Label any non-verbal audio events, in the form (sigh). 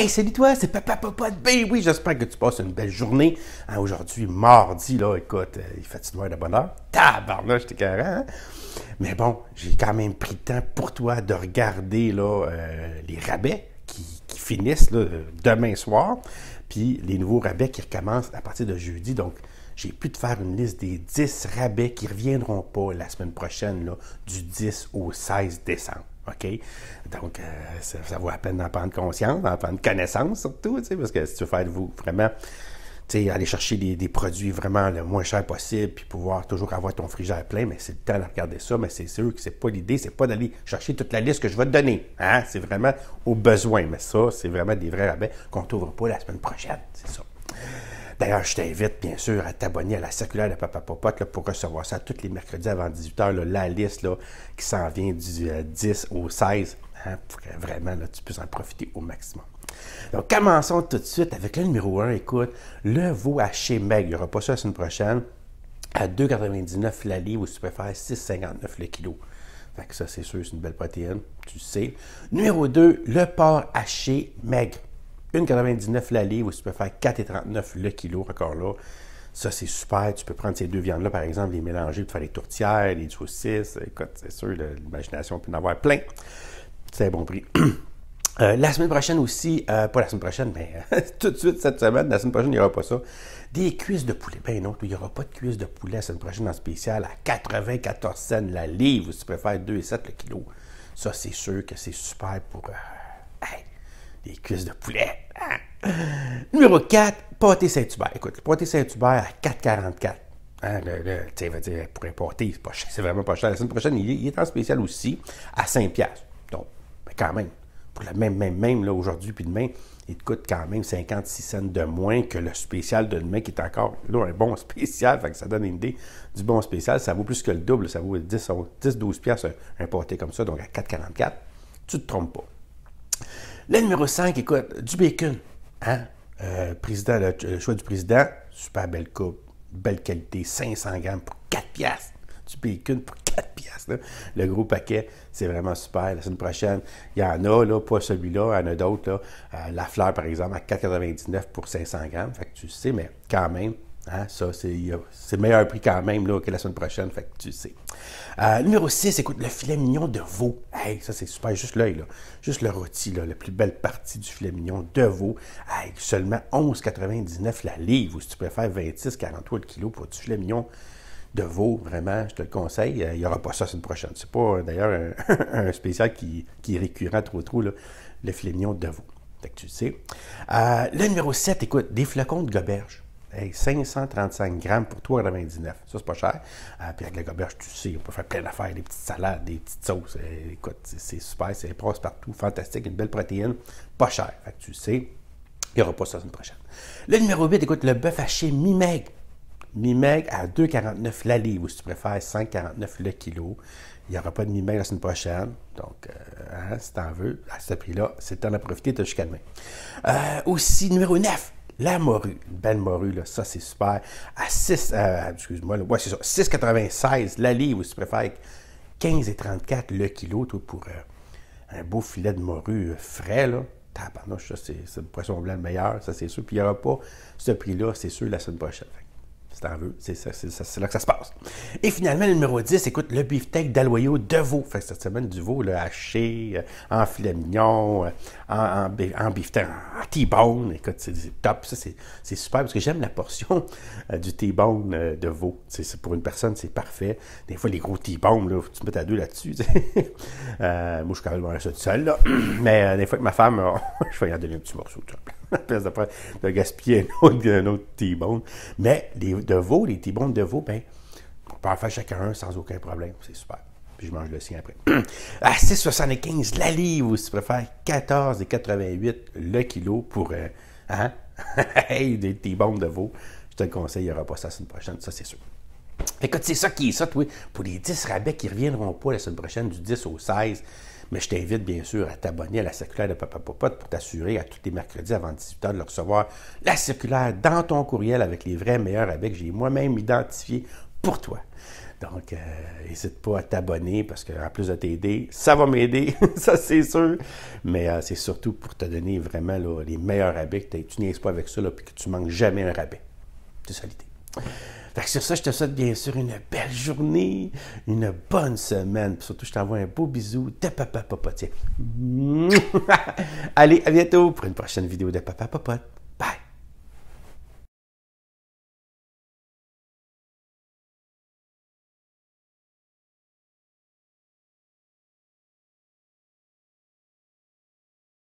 Hey, salut toi, c'est Papa Papa de ben Oui, j'espère que tu passes une belle journée. Hein, aujourd'hui, mardi, là, écoute, euh, il fait noir de bonheur, Ta, Tabarnouche, t'es carré, hein? Mais bon, j'ai quand même pris le temps pour toi de regarder là, euh, les rabais qui, finissent là, demain soir, puis les nouveaux rabais qui recommencent à partir de jeudi. Donc, j'ai pu te faire une liste des 10 rabais qui ne reviendront pas la semaine prochaine, là, du 10 au 16 décembre. OK? Donc, euh, ça, vaut la peine d'en prendre conscience, d'en prendre connaissance surtout, parce que si tu fais faire vous vraiment aller chercher des, produits vraiment le moins cher possible, puis pouvoir toujours avoir ton frigère plein, mais c'est le temps de regarder ça, mais c'est sûr que c'est pas l'idée, c'est pas d'aller chercher toute la liste que je vais te donner. Hein? C'est vraiment au besoin. Mais ça, c'est vraiment des vrais rabais qu'on ne t'ouvre pas la semaine prochaine. C'est ça. D'ailleurs, je t'invite, bien sûr, à t'abonner à la circulaire de Papa Popote pour recevoir ça tous les mercredis avant 18h, la liste là, qui s'en vient du 10 euh, au 16. Hein, pour vraiment, là, tu puisses en profiter au maximum. Donc, commençons tout de suite avec le numéro 1. Écoute, le veau haché maigre. Il n'y aura pas ça la semaine prochaine. À 2,99 la livre ou si tu préfères 6,59 le kilo. Fait que ça, c'est sûr, c'est une belle protéine. Tu sais. Numéro 2, le porc haché maigre. 1,99 la livre ou si tu peux faire 4,39 le kilo, encore là. Ça, c'est super. Tu peux prendre ces deux viandes-là, par exemple, les mélanger pour faire les tourtières, les saucisses. Écoute, c'est sûr, l'imagination peut en avoir plein. C'est un bon prix. (clears throat) Euh, la semaine prochaine aussi, euh, pas la semaine prochaine, mais (laughs) tout de suite cette semaine, la semaine prochaine, il n'y aura pas ça. Des cuisses de poulet. Ben non, il n'y aura pas de cuisses de poulet la semaine prochaine en spécial à 94 cents la livre, ou si tu faire 2,7 le kilo. Ça, c'est sûr que c'est super pour. Euh, hey, des cuisses de poulet. Hein? Numéro 4, pâté Saint-Hubert. Écoute, le pâté Saint-Hubert à 4,44. pour importer, c'est, c'est vraiment pas cher. La semaine prochaine, il, est en spécial aussi à 5 Donc, quand même, pour la même, même, même, là, aujourd'hui puis demain, il te coûte quand même 56 cents de moins que le spécial de demain qui est encore, là, un bon (laughs) spécial. Fait que ça donne une idée du bon spécial. Ça vaut plus que le double. Ça vaut 10-12 piastres un, comme ça, donc à 4,44. Tu te trompes pas. Le numéro 5, écoute, du bacon. Hein? Euh, président, le, euh, choix du président, super belle coupe, belle qualité, 500 grammes pour 4 piastres. Du bacon pour 4 piastres. Le gros paquet, c'est vraiment super. La semaine prochaine, il y en a, là, pas celui-là, il y en a d'autres. Euh, la fleur, par exemple, à 4,99 pour 500 grammes. Fait que tu sais, mais quand même, Hein, ça, c'est meilleur prix quand même que la semaine prochaine, fait que tu sais. Euh, numéro 6, écoute, le filet mignon de veau. Hey, ça, c'est super, juste l'œil, juste le rôti, la plus belle partie du filet mignon de veau, seulement 11,99 la livre, ou si tu préfères 26,43 le kilo pour du filet mignon de veau, vraiment, je te le conseille. Euh, il n'y aura pas ça la semaine prochaine. C'est pas euh, d'ailleurs (laughs) un, spécial qui, qui, est récurrent trop trop, le filet mignon de veau. Fait que tu sais. le numéro 7, écoute, des flacons de goberge. 535 grammes pour 3,99. Ça, c'est pas cher. Pierre ah, puis avec la goberge, tu sais, on peut faire plein d'affaires, des petites salades, des petites sauces. Eh, écoute, c'est super, c'est passe partout, fantastique, une belle protéine, pas cher. Fait que tu sais, il n'y aura pas ça la semaine prochaine. Le numéro 8, écoute, le bœuf haché mi Mimeg mi à 2,49 la livre, si tu préfères, 1,49 le kilo. Il n'y aura pas de mi la semaine prochaine. Donc, euh, hein, si tu si veux, à ce prix-là, c'est temps d'en profiter, jusqu'à demain. Euh, aussi, numéro 9, la morue, une belle morue, là, ça c'est super. À 6, euh, excuse-moi, ouais, c'est ça, 6,96 la livre, si tu préfères, 15,34 le kilo, toi, pour euh, un beau filet de morue euh, frais, là. Tabarnouche, ça c'est le poisson blanc le meilleur, ça c'est sûr. Puis il n'y aura pas ce prix-là, c'est sûr, la semaine prochaine. Si t'en veux, c'est là que ça se passe. Et finalement, le numéro 10, écoute, le beefsteak d'Aloyau de veau. Fait cette semaine, du veau, le haché, euh, en filet mignon, en, en, en T-bone, écoute, c'est top, ça c'est super parce que j'aime la portion euh, du T-bone euh, de veau. C'est pour une personne, c'est parfait. Des fois, les gros T-bones, là, faut que tu mettes à deux là-dessus. (laughs) Euh, moi, je suis quand même manger ça tout seul, (clears throat) Mais des fois, avec ma femme, (laughs) je vais y en donner un petit morceau, tu place (laughs) de gaspiller un autre, un autre T-bone. Mais les, de veau, les T-bones de veau, ben, on peut en faire chacun un sans aucun problème. C'est super puis je mange le sien après. (clears throat) à 6,75 la livre, ou si tu préfères, 14,88 le kilo pour... Euh, hein? (laughs) hey, des, bombes de veau. Je te le conseille, il n'y aura pas ça la semaine prochaine, ça c'est sûr. Écoute, c'est ça qui est ça, toi, pour les 10 rabais qui ne reviendront pas la semaine prochaine, du 10 au 16. Mais je t'invite bien sûr à t'abonner à la circulaire de Papa Popote pour t'assurer à tous les mercredis avant 18h de recevoir la circulaire dans ton courriel avec les vrais meilleurs rabais que j'ai moi-même identifiés pour toi. Donc, euh, n'hésite pas à t'abonner parce qu'en plus de t'aider, ça va m'aider, (laughs) ça c'est sûr. Mais euh, c'est surtout pour te donner vraiment les meilleurs rabais, que tu niaises pas avec ça, et que tu manques jamais un rabais. C'est ça l'idée. Fait que sur ça, je te souhaite bien sûr une belle journée, une bonne semaine. surtout, je t'envoie un beau bisou de Papa Popotier. (laughs) Allez, à bientôt pour une prochaine vidéo de Papa Popote.